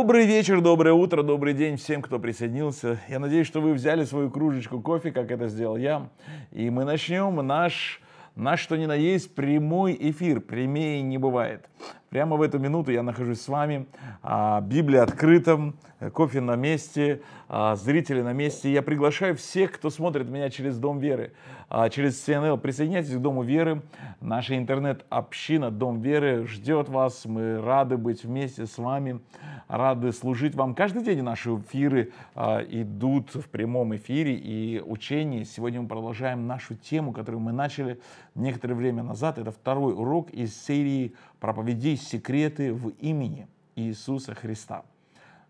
Добрый вечер, доброе утро, добрый день всем, кто присоединился. Я надеюсь, что вы взяли свою кружечку кофе, как это сделал я. И мы начнем наш, наш что ни на есть, прямой эфир. Прямее не бывает. Прямо в эту минуту я нахожусь с вами, а, Библия открыта, э, кофе на месте, а, зрители на месте. Я приглашаю всех, кто смотрит меня через Дом Веры, а, через СНЛ. Присоединяйтесь к Дому Веры. Наша интернет-община Дом Веры ждет вас. Мы рады быть вместе с вами, рады служить вам. Каждый день наши эфиры идут в прямом эфире и учении. Сегодня мы продолжаем нашу тему, которую мы начали некоторое время назад. Это второй урок из серии проповедей секреты в имени Иисуса Христа.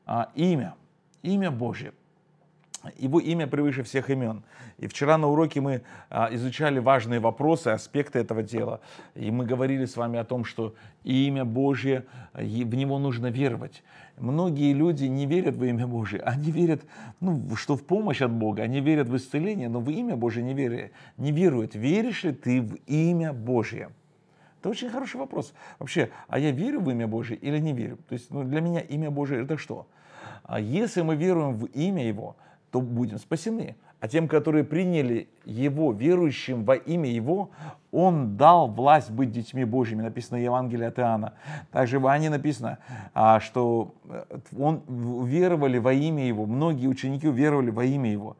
А, имя, имя Божье. Его имя превыше всех имен. И вчера на уроке мы а, изучали важные вопросы, аспекты этого дела. И мы говорили с вами о том, что имя Божье, в него нужно веровать. Многие люди не верят в имя Божье. Они верят, ну, что в помощь от Бога. Они верят в исцеление, но в имя Божье не верят. Не веруют. Веришь ли ты в имя Божье? Это очень хороший вопрос. Вообще, а я верю в имя Божие или не верю? То есть ну, для меня имя Божие это что? А если мы веруем в имя Его, то будем спасены а тем, которые приняли Его, верующим во имя Его, Он дал власть быть детьми Божьими, написано в Евангелии от Иоанна. Также в Иоанне написано, а, что э, он, веровали во имя Его, многие ученики веровали во имя Его.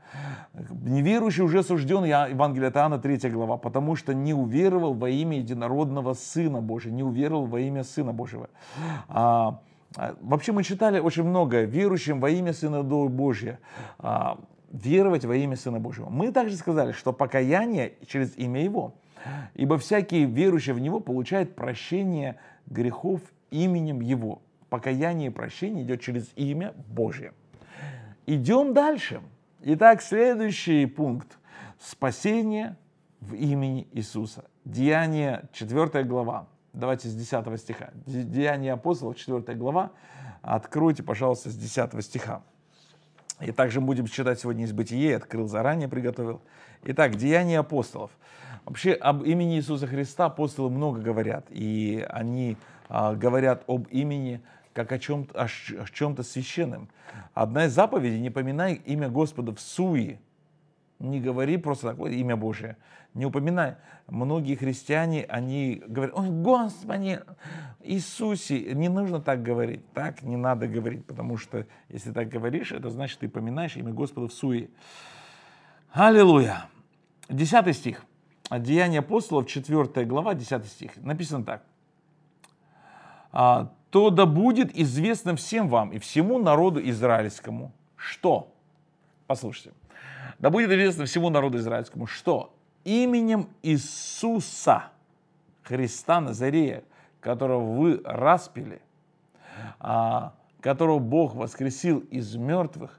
Неверующий уже осужден, Евангелие от Иоанна, 3 глава, потому что не уверовал во имя единородного Сына Божьего, не уверовал во имя Сына Божьего. А, а, вообще мы читали очень много верующим во имя Сына Божья веровать во имя Сына Божьего. Мы также сказали, что покаяние через имя Его. Ибо всякий верующий в Него получает прощение грехов именем Его. Покаяние и прощение идет через имя Божье. Идем дальше. Итак, следующий пункт. Спасение в имени Иисуса. Деяние 4 глава. Давайте с 10 стиха. Деяние апостолов 4 глава. Откройте, пожалуйста, с 10 стиха. И также будем читать сегодня из Бытия. открыл заранее, приготовил. Итак, Деяния апостолов. Вообще об имени Иисуса Христа апостолы много говорят, и они а, говорят об имени как о чем-то, о чем-то священном. Одна из заповедей – не поминай имя Господа в суе, не говори просто такое имя Божие, не упоминай. Многие христиане, они говорят, ой, Господи, Иисусе, не нужно так говорить, так не надо говорить, потому что если так говоришь, это значит, ты поминаешь имя Господа в суе. Аллилуйя! Десятый стих. Деяния апостолов, 4 глава, 10 стих. Написано так. «А, «То да будет известно всем вам и всему народу израильскому, что...» Послушайте. Да будет известно всему народу израильскому, что именем Иисуса Христа Назарея, которого вы распили, а, которого Бог воскресил из мертвых,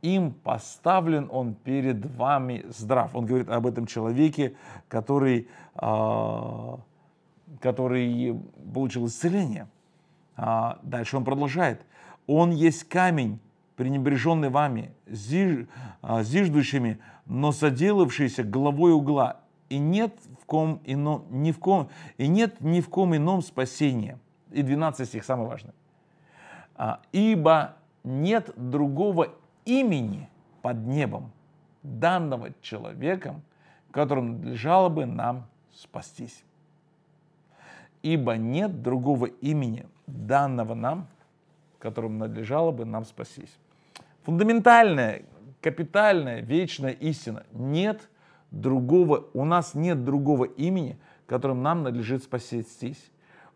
им поставлен он перед вами здрав. Он говорит об этом человеке, который, а, который получил исцеление. А, дальше он продолжает. Он есть камень, пренебреженный вами, а, зиждущими, но соделавшийся головой угла, и нет в ком ином, ни в ком, и нет ни в ком ином спасения. И 12 стих, самое важное. А, «Ибо нет другого имени под небом, данного человеком, которым надлежало бы нам спастись. Ибо нет другого имени, данного нам, которым надлежало бы нам спастись. Фундаментальная, капитальная, вечная истина. Нет другого, у нас нет другого имени, которым нам надлежит спастись.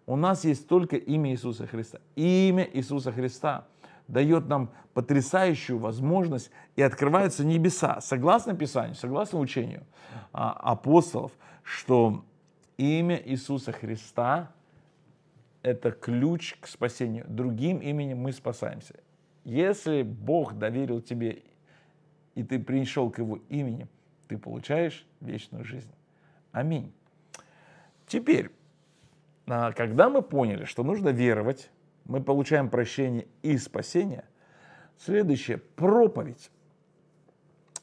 У нас есть только имя Иисуса Христа. И имя Иисуса Христа дает нам потрясающую возможность и открываются небеса. Согласно Писанию, согласно учению а, апостолов, что имя Иисуса Христа – это ключ к спасению. Другим именем мы спасаемся. Если Бог доверил тебе, и ты пришел к Его имени, ты получаешь вечную жизнь. Аминь. Теперь, а, когда мы поняли, что нужно веровать, мы получаем прощение и спасение, следующее – проповедь.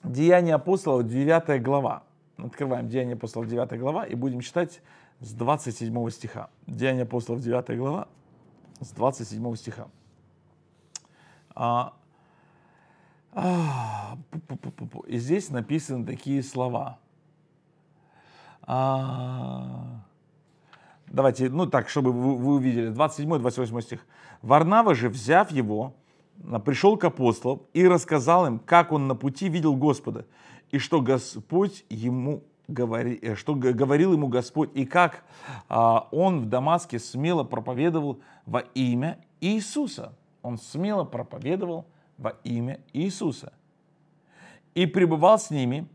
Деяния апостолов, 9 глава. Открываем Деяния апостолов, 9 глава, и будем читать с 27 стиха. Деяния апостолов, 9 глава, с 27 стиха. А, а, пу -пу -пу И здесь написаны такие слова. А, давайте, ну так, чтобы вы, вы увидели, 27-28 стих. Варнава же, взяв его, пришел к апостолам и рассказал им, как он на пути видел Господа, и что Господь ему говори, э, что говорил ему Господь, и как а, он в Дамаске смело проповедовал во имя Иисуса он смело проповедовал во имя Иисуса и пребывал с ними,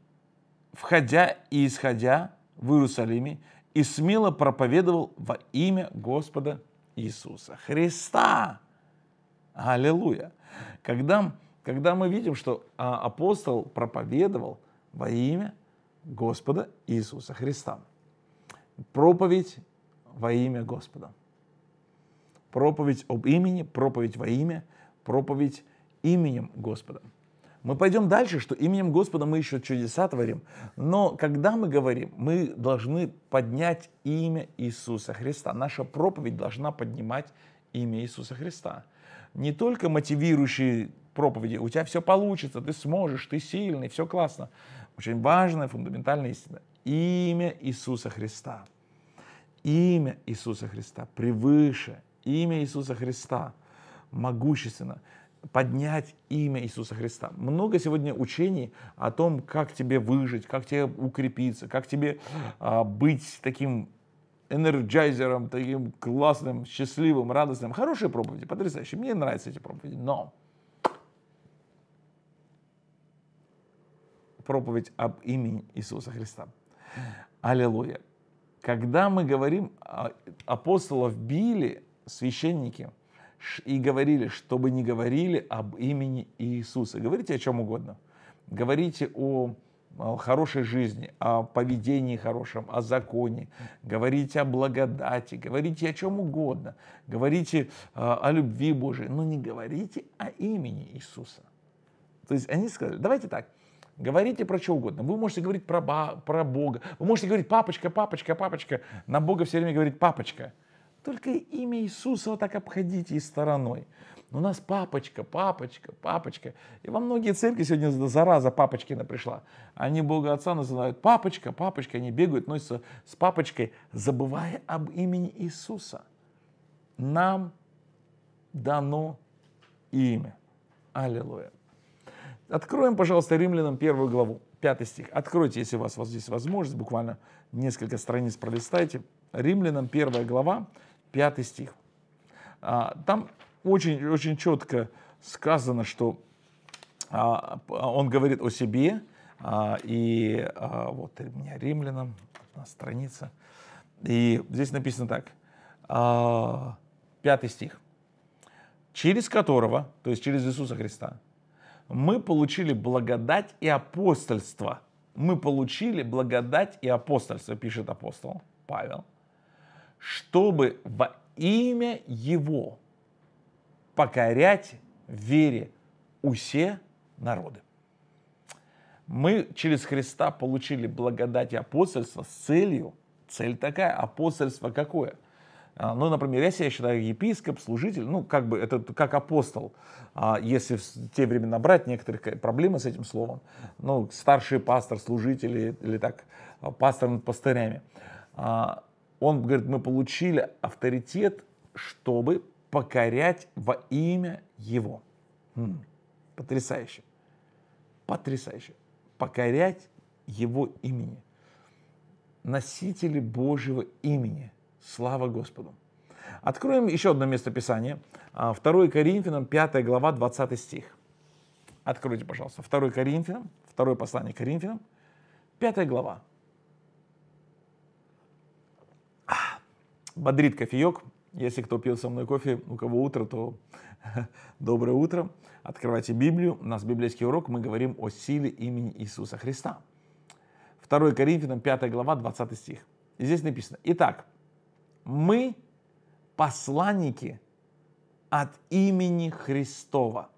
входя и исходя в Иерусалиме, и смело проповедовал во имя Господа Иисуса Христа. Аллилуйя! Когда, когда мы видим, что а, апостол проповедовал во имя Господа Иисуса Христа. Проповедь во имя Господа – проповедь об имени, проповедь во имя, проповедь именем Господа. Мы пойдем дальше, что именем Господа мы еще чудеса творим. Но когда мы говорим, мы должны поднять имя Иисуса Христа. Наша проповедь должна поднимать имя Иисуса Христа. Не только мотивирующие проповеди, у тебя все получится, ты сможешь, ты сильный, все классно. Очень важная, фундаментальная истина. Имя Иисуса Христа. Имя Иисуса Христа превыше имя Иисуса Христа могущественно поднять имя Иисуса Христа. Много сегодня учений о том, как тебе выжить, как тебе укрепиться, как тебе а, быть таким энерджайзером, таким классным, счастливым, радостным. Хорошие проповеди, потрясающие. Мне нравятся эти проповеди, но проповедь об имени Иисуса Христа. Аллилуйя. Когда мы говорим, о апостолах били, священники и говорили, чтобы не говорили об имени Иисуса. Говорите о чем угодно. Говорите о хорошей жизни, о поведении хорошем, о законе, говорите о благодати, говорите о чем угодно, говорите э, о любви Божией, но не говорите о имени Иисуса. То есть они сказали, давайте так, говорите про что угодно. Вы можете говорить про, про Бога, вы можете говорить папочка, папочка, папочка. на Бога все время говорит папочка. Только имя Иисуса вот так обходите и стороной. у нас папочка, папочка, папочка. И во многие церкви сегодня зараза папочкина пришла. Они Бога Отца называют папочка, папочка. Они бегают, носятся с папочкой, забывая об имени Иисуса. Нам дано имя. Аллилуйя. Откроем, пожалуйста, Римлянам первую главу, пятый стих. Откройте, если у вас, у вас здесь возможность, буквально несколько страниц пролистайте. Римлянам первая глава, пятый стих. А, там очень-очень четко сказано, что а, он говорит о себе, а, и вот у меня римлянам, одна страница, и здесь написано так, пятый стих, через которого, то есть через Иисуса Христа, мы получили благодать и апостольство. Мы получили благодать и апостольство, пишет апостол Павел чтобы во имя Его покорять в вере усе народы. Мы через Христа получили благодать и апостольство с целью. Цель такая, апостольство какое? А, ну, например, я себя считаю епископ, служитель, ну, как бы это как апостол, а, если в те времена брать, некоторые проблемы с этим словом. Ну, старший пастор, служители или так, а, пастор над пастырями. Он говорит, мы получили авторитет, чтобы покорять во имя Его. М-м, потрясающе. Потрясающе. Покорять Его имени. Носители Божьего имени. Слава Господу. Откроем еще одно место Писания, 2 а, Коринфянам, 5 глава, 20 стих. Откройте, пожалуйста, 2 Коринфянам, 2 послание Коринфянам, 5 глава, бодрит кофеек. Если кто пьет со мной кофе, у кого утро, то доброе утро. Открывайте Библию. У нас библейский урок. Мы говорим о силе имени Иисуса Христа. 2 Коринфянам 5 глава 20 стих. И здесь написано. Итак, мы посланники от имени Христова.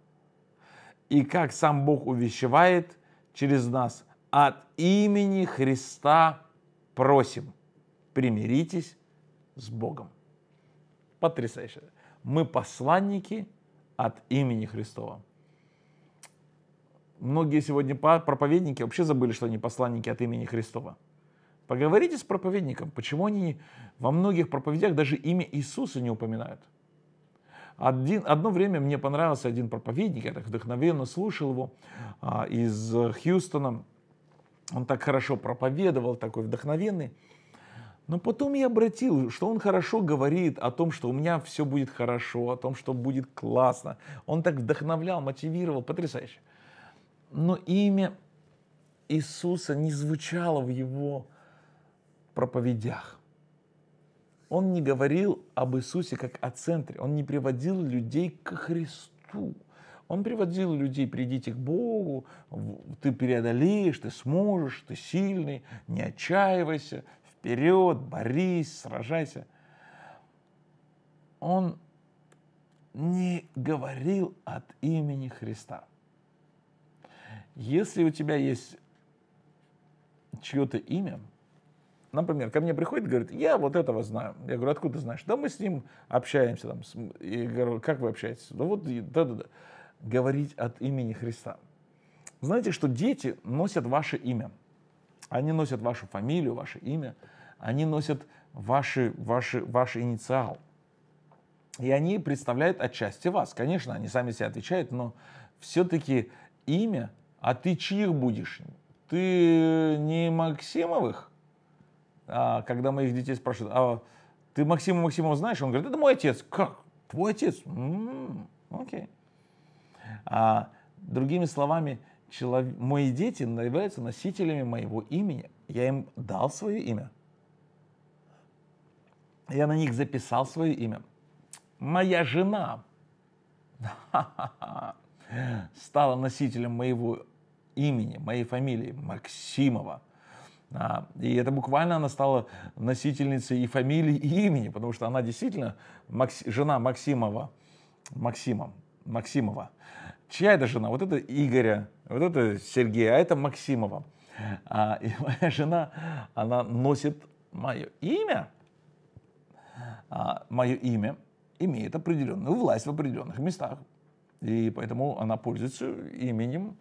И как сам Бог увещевает через нас, от имени Христа просим, примиритесь с Богом. Потрясающе. Мы посланники от имени Христова. Многие сегодня проповедники вообще забыли, что они посланники от имени Христова. Поговорите с проповедником, почему они во многих проповедях даже имя Иисуса не упоминают. Один, одно время мне понравился один проповедник, я так вдохновенно слушал его а, из Хьюстона. Он так хорошо проповедовал, такой вдохновенный. Но потом я обратил, что он хорошо говорит о том, что у меня все будет хорошо, о том, что будет классно. Он так вдохновлял, мотивировал, потрясающе. Но имя Иисуса не звучало в его проповедях. Он не говорил об Иисусе как о центре, он не приводил людей к Христу. Он приводил людей, придите к Богу, ты преодолеешь, ты сможешь, ты сильный, не отчаивайся, вперед, борись, сражайся. Он не говорил от имени Христа. Если у тебя есть чье-то имя, например, ко мне приходит и говорит, я вот этого знаю. Я говорю, откуда ты знаешь? Да мы с ним общаемся. Там, и говорю, как вы общаетесь? Да вот, да-да-да. Говорить от имени Христа. Знаете, что дети носят ваше имя. Они носят вашу фамилию, ваше имя они носят ваши, ваши, ваш инициал. И они представляют отчасти вас. Конечно, они сами себе отвечают, но все-таки имя, а ты чьих будешь? Ты не Максимовых? А, когда моих детей спрашивают, а ты Максима Максимова знаешь? Он говорит, это мой отец. Как? Твой отец? М-м-м, окей. А, другими словами, человек, мои дети являются носителями моего имени. Я им дал свое имя. Я на них записал свое имя. Моя жена стала носителем моего имени, моей фамилии Максимова. А, и это буквально она стала носительницей и фамилии, и имени, потому что она действительно Макс, жена Максимова, Максима, Максимова. Чья это жена? Вот это Игоря, вот это Сергея, а это Максимова. А, и моя жена, она носит мое имя а, мое имя имеет определенную власть в определенных местах. И поэтому она пользуется именем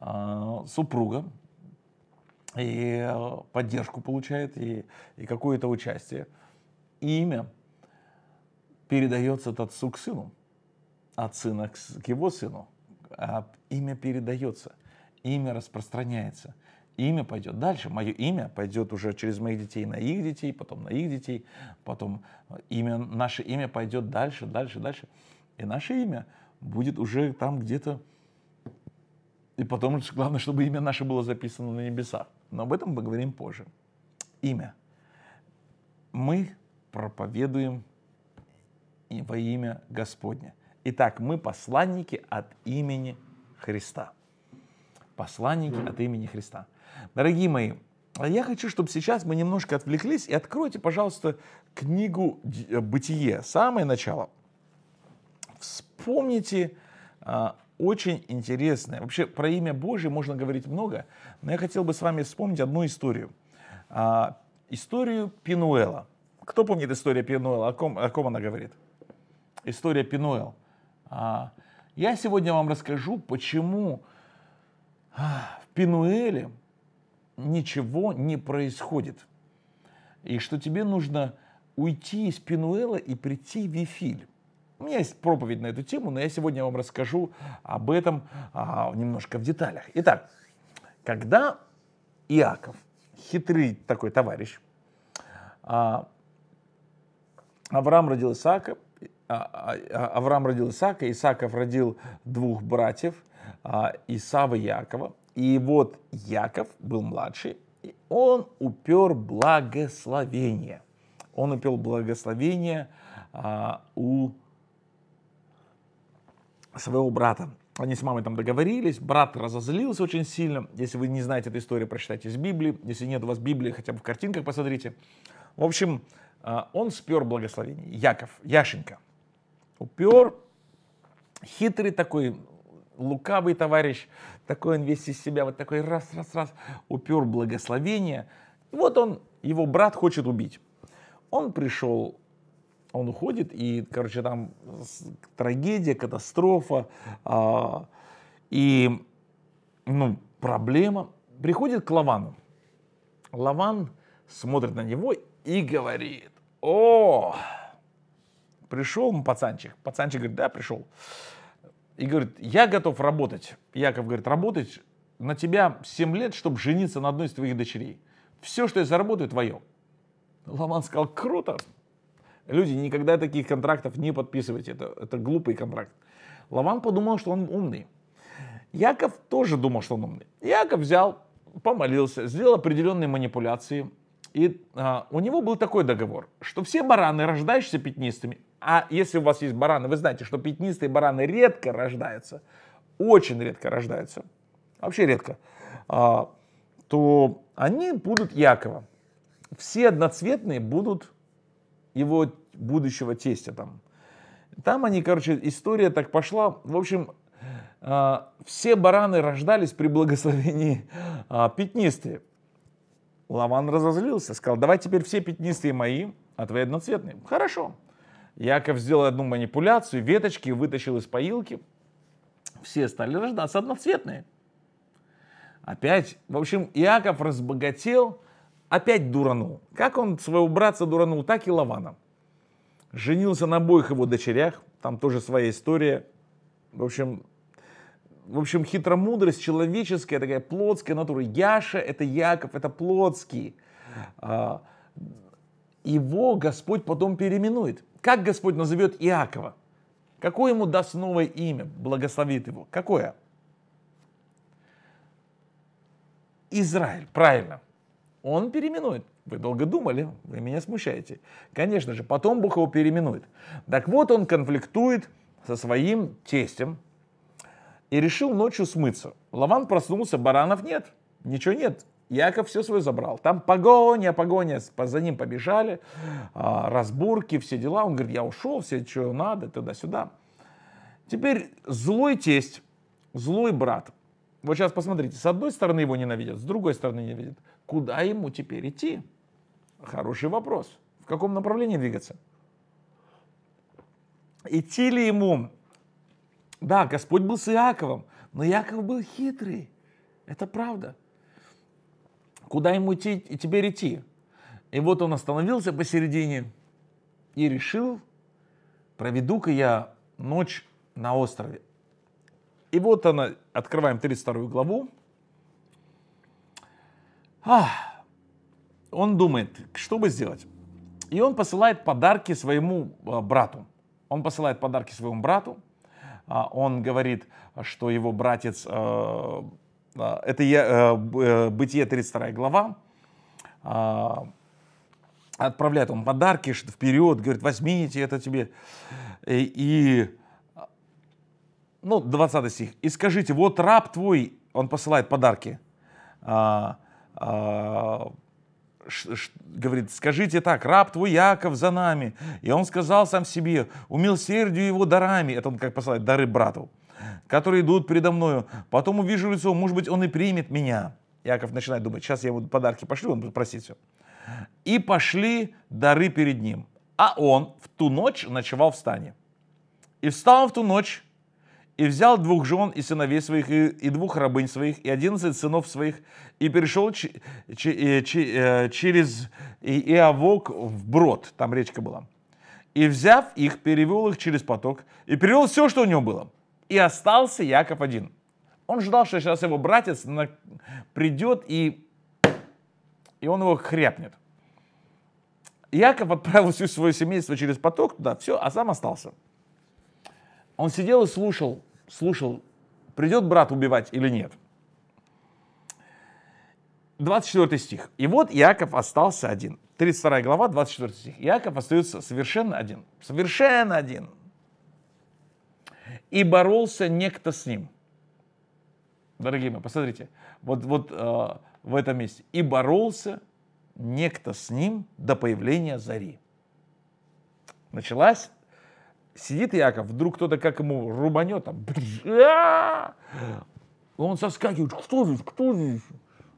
а, супруга и э, поддержку получает, и, и какое-то участие. И имя передается от отцу а к сыну, от сына к его сыну. А имя передается, имя распространяется – имя пойдет дальше. Мое имя пойдет уже через моих детей на их детей, потом на их детей, потом э, имя, наше имя пойдет дальше, дальше, дальше. И наше имя будет уже там где-то. И потом главное, чтобы имя наше было записано на небесах. Но об этом поговорим позже. Имя. Мы проповедуем во имя Господне. Итак, мы посланники от имени Христа. Посланники от имени Христа. Дорогие мои, я хочу, чтобы сейчас мы немножко отвлеклись и откройте, пожалуйста, книгу э, «Бытие», самое начало. Вспомните а, очень интересное. Вообще про имя Божие можно говорить много, но я хотел бы с вами вспомнить одну историю. А, историю Пинуэла. Кто помнит историю Пинуэла? О ком, о ком она говорит? История Пинуэл. А, я сегодня вам расскажу, почему а, в Пинуэле ничего не происходит. И что тебе нужно уйти из Пинуэла и прийти в Вифиль. У меня есть проповедь на эту тему, но я сегодня вам расскажу об этом а, немножко в деталях. Итак, когда Иаков, хитрый такой товарищ, а, Авраам родил Исаака, а, а, а Авраам родил Исаака, Исааков родил двух братьев, а, Исава и Иакова. И вот Яков был младший, и он упер благословение. Он упер благословение а, у своего брата. Они с мамой там договорились, брат разозлился очень сильно. Если вы не знаете эту историю, прочитайте из Библии. Если нет у вас Библии, хотя бы в картинках посмотрите. В общем, а, он спер благословение. Яков, Яшенька. Упер. Хитрый такой лукавый товарищ, такой он весь из себя, вот такой раз, раз, раз, упер благословение. Вот он, его брат хочет убить. Он пришел, он уходит, и, короче, там трагедия, катастрофа, а, и, ну, проблема. Приходит к Лавану. Лаван смотрит на него и говорит, о, пришел пацанчик. Пацанчик говорит, да, пришел и говорит, я готов работать. Яков говорит, работать на тебя 7 лет, чтобы жениться на одной из твоих дочерей. Все, что я заработаю, твое. Ломан сказал, круто. Люди, никогда таких контрактов не подписывайте. Это, это глупый контракт. Лаван подумал, что он умный. Яков тоже думал, что он умный. Яков взял, помолился, сделал определенные манипуляции. И а, у него был такой договор, что все бараны, рождающиеся пятнистыми, а если у вас есть бараны, вы знаете, что пятнистые бараны редко рождаются, очень редко рождаются, вообще редко, а, то они будут Якова. Все одноцветные будут его будущего тестя там. Там они, короче, история так пошла. В общем, а, все бараны рождались при благословении а, пятнистые. Лаван разозлился, сказал, давай теперь все пятнистые мои, а твои одноцветные. Хорошо. Яков сделал одну манипуляцию, веточки вытащил из поилки, все стали рождаться одноцветные. Опять, в общем, Иаков разбогател, опять дуранул. Как он своего братца дуранул, так и Лавана. Женился на обоих его дочерях, там тоже своя история. В общем, в общем, хитромудрость человеческая, такая плотская натура. Яша — это Яков, это плотский. А, его Господь потом переименует как Господь назовет Иакова? Какое ему даст новое имя, благословит его? Какое? Израиль, правильно. Он переименует. Вы долго думали, вы меня смущаете. Конечно же, потом Бог его переименует. Так вот, он конфликтует со своим тестем и решил ночью смыться. Лаван проснулся, баранов нет, ничего нет. Яков все свое забрал. Там погоня, погоня, за ним побежали, а, разборки, все дела. Он говорит, я ушел, все, что надо, туда-сюда. Теперь злой тесть, злой брат. Вот сейчас посмотрите, с одной стороны его ненавидят, с другой стороны ненавидят. Куда ему теперь идти? Хороший вопрос. В каком направлении двигаться? Идти ли ему? Да, Господь был с Иаковом, но Яков был хитрый. Это правда куда ему идти и теперь идти. И вот он остановился посередине и решил, проведу-ка я ночь на острове. И вот она, открываем 32 главу. Ах, он думает, что бы сделать. И он посылает подарки своему а, брату. Он посылает подарки своему брату. А, он говорит, что его братец а, а, это я, э, э, Бытие 32 глава. А, отправляет он подарки вперед, говорит, возьмите это тебе. Э, и, ну, 20 стих. И скажите, вот раб твой, он посылает подарки, а, говорит, скажите так, раб твой Яков за нами. И он сказал сам себе, умилосердию его дарами. Это он как посылает дары брату которые идут передо мною. Потом увижу лицо, может быть, он и примет меня. Яков начинает думать, сейчас я ему подарки пошлю, он будет просить все. И пошли дары перед ним. А он в ту ночь ночевал в стане. И встал он в ту ночь, и взял двух жен и сыновей своих, и, и двух рабынь своих, и одиннадцать сынов своих, и перешел ч, ч, э, ч, э, через Иовок в брод, там речка была. И взяв их, перевел их через поток, и перевел все, что у него было. И остался Яков один. Он ждал, что сейчас его братец придет и, и он его хряпнет. Яков отправил всю свое семейство через поток туда, все, а сам остался. Он сидел и слушал, слушал, придет брат убивать или нет. 24 стих. И вот Яков остался один. 32 глава, 24 стих. Яков остается совершенно один. Совершенно один и боролся некто с ним. Дорогие мои, посмотрите, вот, вот э, в этом месте. И боролся некто с ним до появления зари. Началась сидит Яков, вдруг кто-то как ему рубанет, там, а! он соскакивает, кто здесь, кто здесь?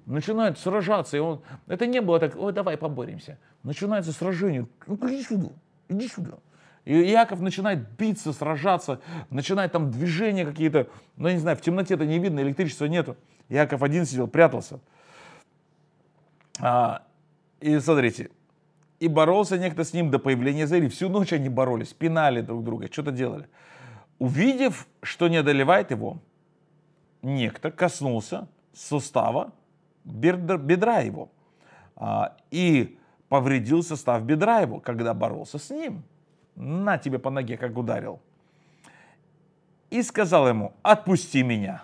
Начинает сражаться, и он, это не было так, ой, давай поборемся. Начинается сражение, ну иди сюда, иди сюда. И Иаков начинает биться, сражаться, начинает там движения какие-то, ну, я не знаю, в темноте это не видно, электричества нету. Иаков один сидел, прятался. А, и смотрите, и боролся некто с ним до появления Зари. Всю ночь они боролись, пинали друг друга, что-то делали. Увидев, что не одолевает его, некто коснулся сустава бедра его а, и повредил сустав бедра его, когда боролся с ним на тебе по ноге, как ударил. И сказал ему, отпусти меня.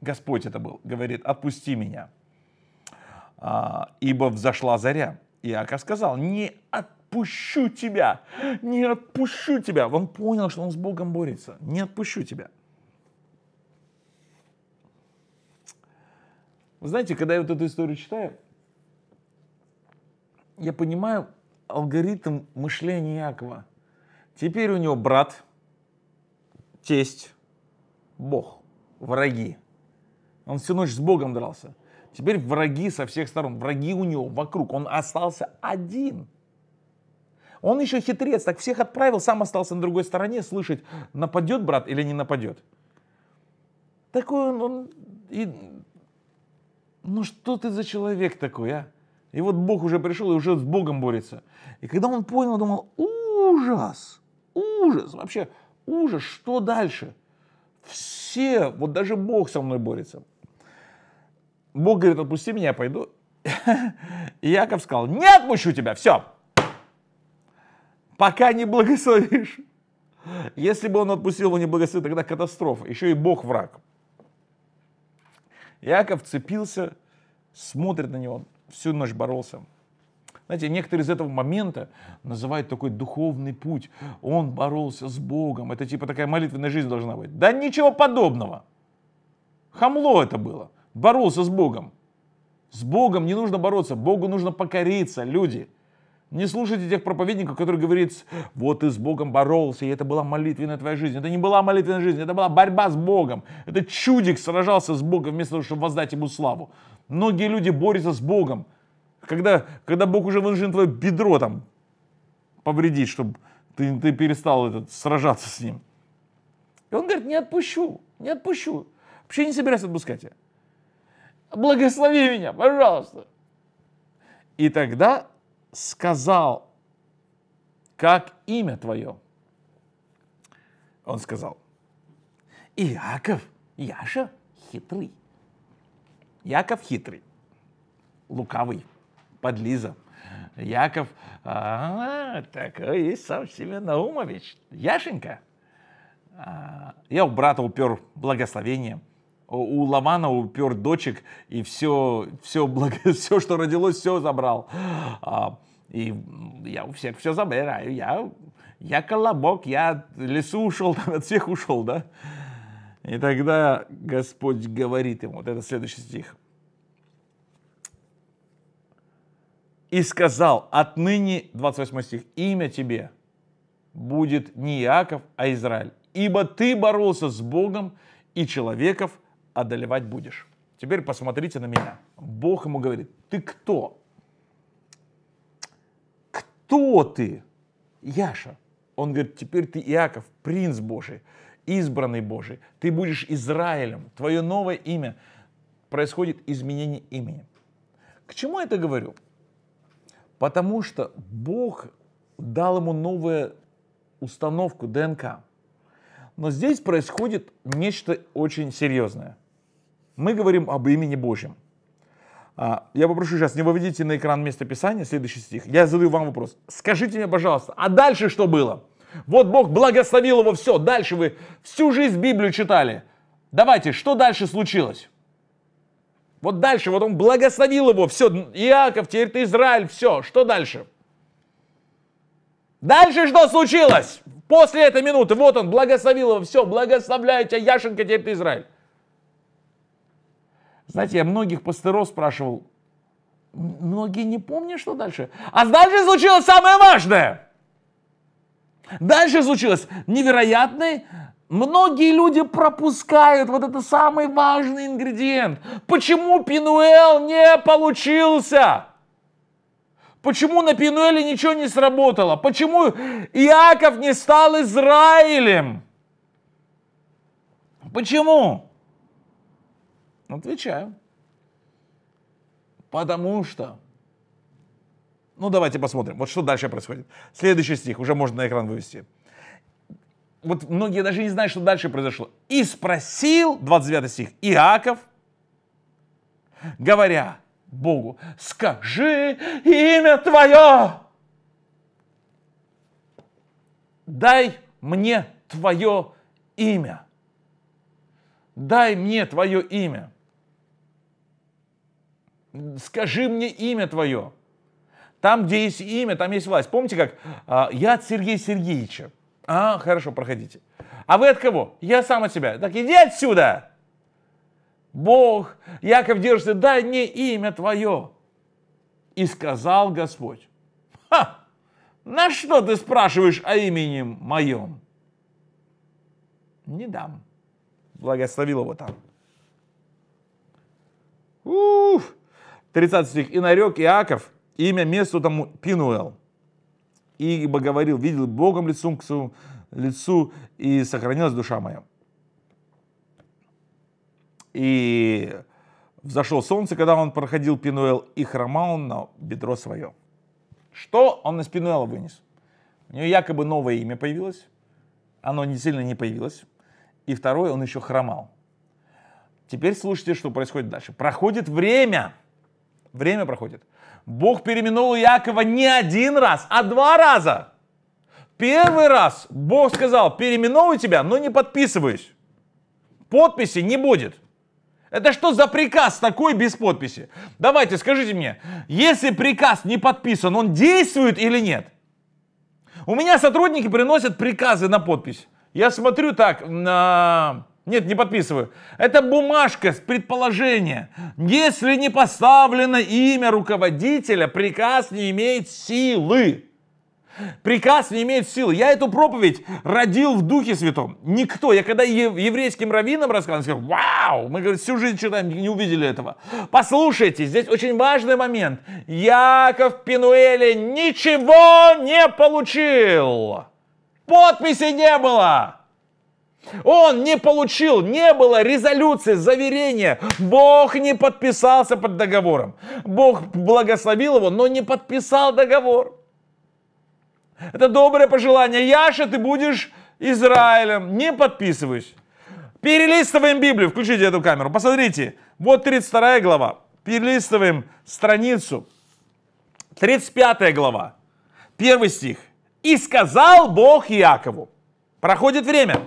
Господь это был, говорит, отпусти меня, а, ибо взошла заря. Иаков сказал, не отпущу тебя, не отпущу тебя. Он понял, что он с Богом борется, не отпущу тебя. Вы знаете, когда я вот эту историю читаю, я понимаю, алгоритм мышления Якова. Теперь у него брат, тесть, Бог, враги. Он всю ночь с Богом дрался. Теперь враги со всех сторон, враги у него вокруг. Он остался один. Он еще хитрец, так всех отправил, сам остался на другой стороне, слышать, нападет брат или не нападет. Такой он, он и... Ну что ты за человек такой, а? И вот Бог уже пришел и уже с Богом борется. И когда он понял, думал, ужас, ужас, вообще ужас, что дальше? Все, вот даже Бог со мной борется. Бог говорит, отпусти меня, я пойду. И Яков сказал, не отпущу тебя, все. Пока не благословишь. Если бы он отпустил его, не благословил, тогда катастрофа. Еще и Бог враг. Яков цепился, смотрит на него всю ночь боролся. Знаете, некоторые из этого момента называют такой духовный путь. Он боролся с Богом. Это типа такая молитвенная жизнь должна быть. Да ничего подобного. Хамло это было. Боролся с Богом. С Богом не нужно бороться. Богу нужно покориться, люди. Не слушайте тех проповедников, которые говорят, вот ты с Богом боролся, и это была молитвенная твоя жизнь. Это не была молитвенная жизнь, это была борьба с Богом. Это чудик сражался с Богом вместо того, чтобы воздать ему славу. Многие люди борются с Богом, когда, когда Бог уже вынужден твое бедро там повредить, чтобы ты, ты перестал этот, сражаться с ним. И он говорит, не отпущу, не отпущу. Вообще не собираюсь отпускать тебя. Благослови меня, пожалуйста. И тогда сказал, как имя твое? Он сказал, Иаков, Яша хитрый. Яков хитрый, лукавый, подлиза. Яков, а, такой есть сам себе Наумович. Яшенька. А, я у брата упер благословение у Ломана упер дочек и все, все, благо, все что родилось, все забрал. А, и я у всех все забираю. Я, я колобок, я лесу ушел, от всех ушел, да? И тогда Господь говорит ему, вот это следующий стих. И сказал, отныне, 28 стих, имя тебе будет не Иаков, а Израиль. Ибо ты боролся с Богом и человеков, одолевать будешь. Теперь посмотрите на меня. Бог ему говорит, ты кто? Кто ты? Яша. Он говорит, теперь ты Иаков, принц Божий, избранный Божий. Ты будешь Израилем. Твое новое имя. Происходит изменение имени. К чему я это говорю? Потому что Бог дал ему новую установку ДНК. Но здесь происходит нечто очень серьезное. Мы говорим об имени Божьем. А, я попрошу сейчас, не выводите на экран местописание, следующий стих. Я задаю вам вопрос. Скажите мне, пожалуйста, а дальше что было? Вот Бог благословил его, все, дальше вы всю жизнь Библию читали. Давайте, что дальше случилось? Вот дальше, вот он благословил его, все, Иаков, теперь ты Израиль, все, что дальше? Дальше что случилось? После этой минуты, вот он, благословил его, все, благословляю тебя, Яшенко, теперь ты Израиль. Знаете, я многих пасторов спрашивал, многие не помнят, что дальше. А дальше случилось самое важное. Дальше случилось невероятное. Многие люди пропускают вот это самый важный ингредиент. Почему Пинуэл не получился? Почему на Пинуэле ничего не сработало? Почему Иаков не стал Израилем? Почему? Отвечаю. Потому что... Ну, давайте посмотрим, вот что дальше происходит. Следующий стих, уже можно на экран вывести. Вот многие даже не знают, что дальше произошло. «И спросил, 29 стих, Иаков, говоря Богу, скажи имя Твое, дай мне Твое имя». Дай мне Твое имя скажи мне имя твое. Там, где есть имя, там есть власть. Помните, как а, я от Сергея Сергеевича. А, хорошо, проходите. А вы от кого? Я сам от себя. Так иди отсюда. Бог, Яков держится, дай мне имя твое. И сказал Господь, ха, на что ты спрашиваешь о имени моем? Не дам. Благословил его там. Уф! 30 стих. «И нарек Иаков имя месту тому Пинуэл, ибо говорил, видел Богом лицу к своему лицу, и сохранилась душа моя». И взошел солнце, когда он проходил Пинуэл, и хромал он на бедро свое. Что он из Пинуэла вынес? У него якобы новое имя появилось, оно не сильно не появилось. И второе, он еще хромал. Теперь слушайте, что происходит дальше. Проходит время, время проходит. Бог переименовал Якова не один раз, а два раза. Первый раз Бог сказал, переименовываю тебя, но не подписываюсь. Подписи не будет. Это что за приказ такой без подписи? Давайте, скажите мне, если приказ не подписан, он действует или нет? У меня сотрудники приносят приказы на подпись. Я смотрю так, на нет, не подписываю. Это бумажка с предположения. Если не поставлено имя руководителя, приказ не имеет силы. Приказ не имеет силы. Я эту проповедь родил в Духе Святом. Никто. Я когда еврейским раввинам рассказывал, сказал, вау, мы говорит, всю жизнь читаем, не увидели этого. Послушайте, здесь очень важный момент. Яков Пинуэли ничего не получил. Подписи не было. Он не получил, не было резолюции, заверения. Бог не подписался под договором. Бог благословил его, но не подписал договор. Это доброе пожелание. Яша, ты будешь Израилем. Не подписываюсь. Перелистываем Библию. Включите эту камеру. Посмотрите. Вот 32 глава. Перелистываем страницу. 35 глава. Первый стих. «И сказал Бог Якову». Проходит время.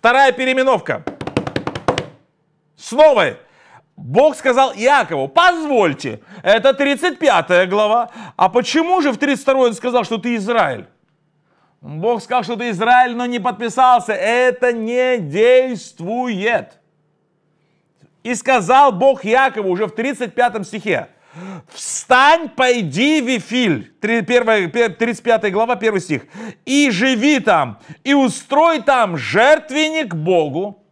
Вторая переименовка. Снова Бог сказал Иакову, позвольте, это 35 глава, а почему же в 32 он сказал, что ты Израиль? Бог сказал, что ты Израиль, но не подписался, это не действует. И сказал Бог Якову уже в 35 стихе, в «Встань, пойди, Вифиль», 35 глава, 1 стих, «и живи там, и устрой там жертвенник Богу,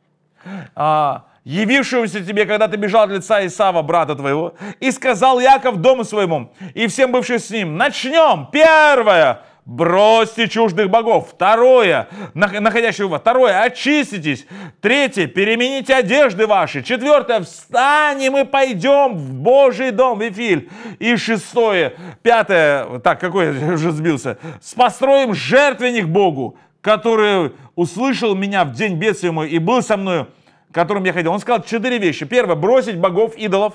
а, явившемуся тебе, когда ты бежал от лица Исава, брата твоего, и сказал Яков дому своему и всем бывшим с ним, начнем, первое, бросьте чуждых богов. Второе, находящего вас. Второе, очиститесь. Третье, перемените одежды ваши. Четвертое, встанем и пойдем в Божий дом, Вифиль. И шестое, пятое, так, какой я уже сбился. Построим жертвенник Богу, который услышал меня в день бедствия мой и был со мною, которым я ходил. Он сказал четыре вещи. Первое, бросить богов, идолов.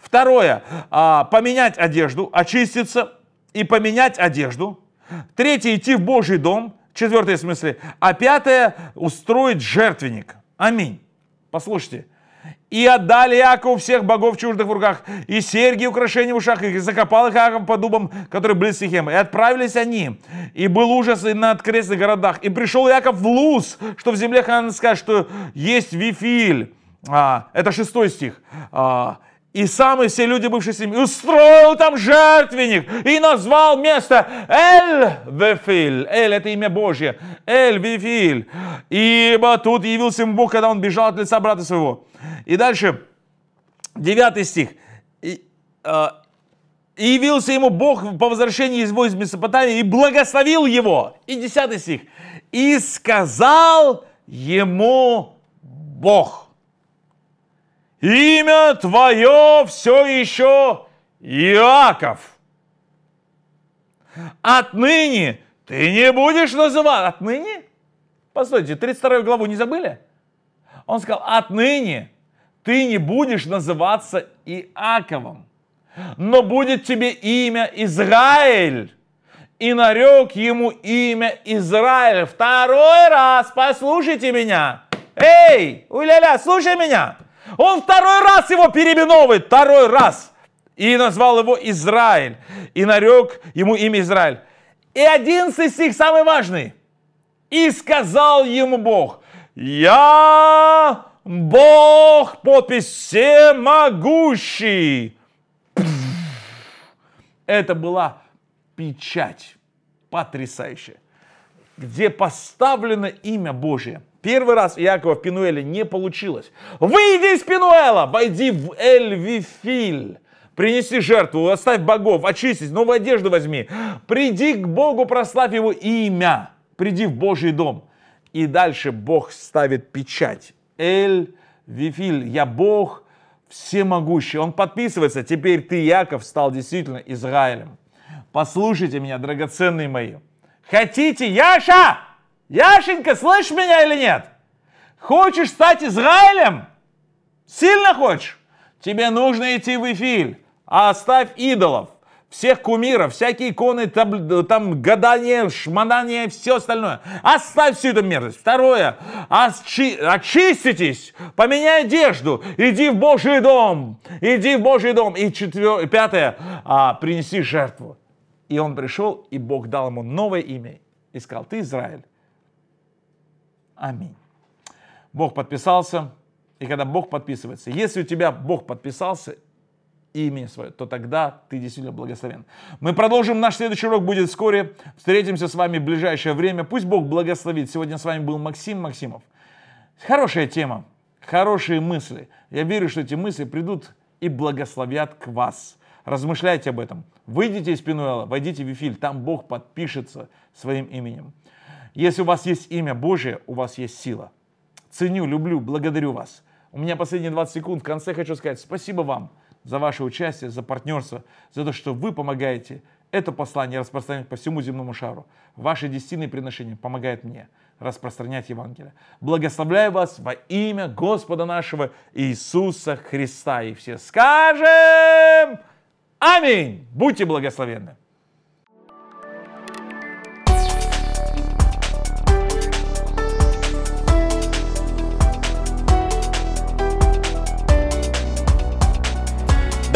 Второе, а, поменять одежду, очиститься и поменять одежду. Третье – идти в Божий дом. Четвертое в смысле. А пятое – устроить жертвенник. Аминь. Послушайте. И отдали Иакову всех богов чуждых в руках, и серьги, и украшения в ушах их, и закопал их Иаков по дубам, которые близ Сихема. И отправились они, и был ужас и на открестных городах. И пришел Иаков в Луз, что в земле Ханан скажет, что есть Вифиль. А, это шестой стих. А, и самые все люди, бывшие с ним, устроил там жертвенник, и назвал место Эль-Вефиль. Эль – это имя Божье. Эль-Вефиль. Ибо тут явился ему Бог, когда он бежал от лица брата своего. И дальше, 9 стих. И, э, явился ему Бог по возвращении из войск Месопотамии и благословил его. И 10 стих. И сказал ему Бог имя твое все еще Иаков. Отныне ты не будешь называть... Отныне? Постойте, 32 главу не забыли? Он сказал, отныне ты не будешь называться Иаковом, но будет тебе имя Израиль. И нарек ему имя Израиль. Второй раз послушайте меня. Эй, уля-ля, слушай меня. Он второй раз его переименовывает, второй раз. И назвал его Израиль. И нарек ему имя Израиль. И один из стих, самый важный. И сказал ему Бог, я Бог, подпись всемогущий. Это была печать потрясающая, где поставлено имя Божие. Первый раз Иакова в Пинуэле не получилось. Выйди из Пинуэла, войди в Эльвифиль принеси жертву, оставь богов, очистись, новую одежду возьми. Приди к Богу, прославь Его имя. Приди в Божий дом. И дальше Бог ставит печать. Эль Вифиль, я Бог всемогущий. Он подписывается, теперь ты, Яков, стал действительно Израилем. Послушайте меня, драгоценные мои. Хотите, Яша? Яшенька, слышишь меня или нет? Хочешь стать Израилем? Сильно хочешь? Тебе нужно идти в Эфиль, а оставь идолов, всех кумиров, всякие иконы, там, там гадание, шмонание, все остальное. Оставь всю эту мерзость. Второе, очи, очиститесь, поменяй одежду, иди в Божий дом, иди в Божий дом. И четвер... пятое, а, принеси жертву. И он пришел, и Бог дал ему новое имя и сказал, ты Израиль, Аминь. Бог подписался, и когда Бог подписывается, если у тебя Бог подписался, и имя свое, то тогда ты действительно благословен. Мы продолжим, наш следующий урок будет вскоре. Встретимся с вами в ближайшее время. Пусть Бог благословит. Сегодня с вами был Максим Максимов. Хорошая тема, хорошие мысли. Я верю, что эти мысли придут и благословят к вас. Размышляйте об этом. Выйдите из Пинуэла, войдите в Вифиль, там Бог подпишется своим именем. Если у вас есть имя Божие, у вас есть сила. Ценю, люблю, благодарю вас. У меня последние 20 секунд. В конце хочу сказать спасибо вам за ваше участие, за партнерство, за то, что вы помогаете это послание распространять по всему земному шару. Ваши десятины приношения помогают мне распространять Евангелие. Благословляю вас во имя Господа нашего Иисуса Христа. И все скажем Аминь! Будьте благословенны!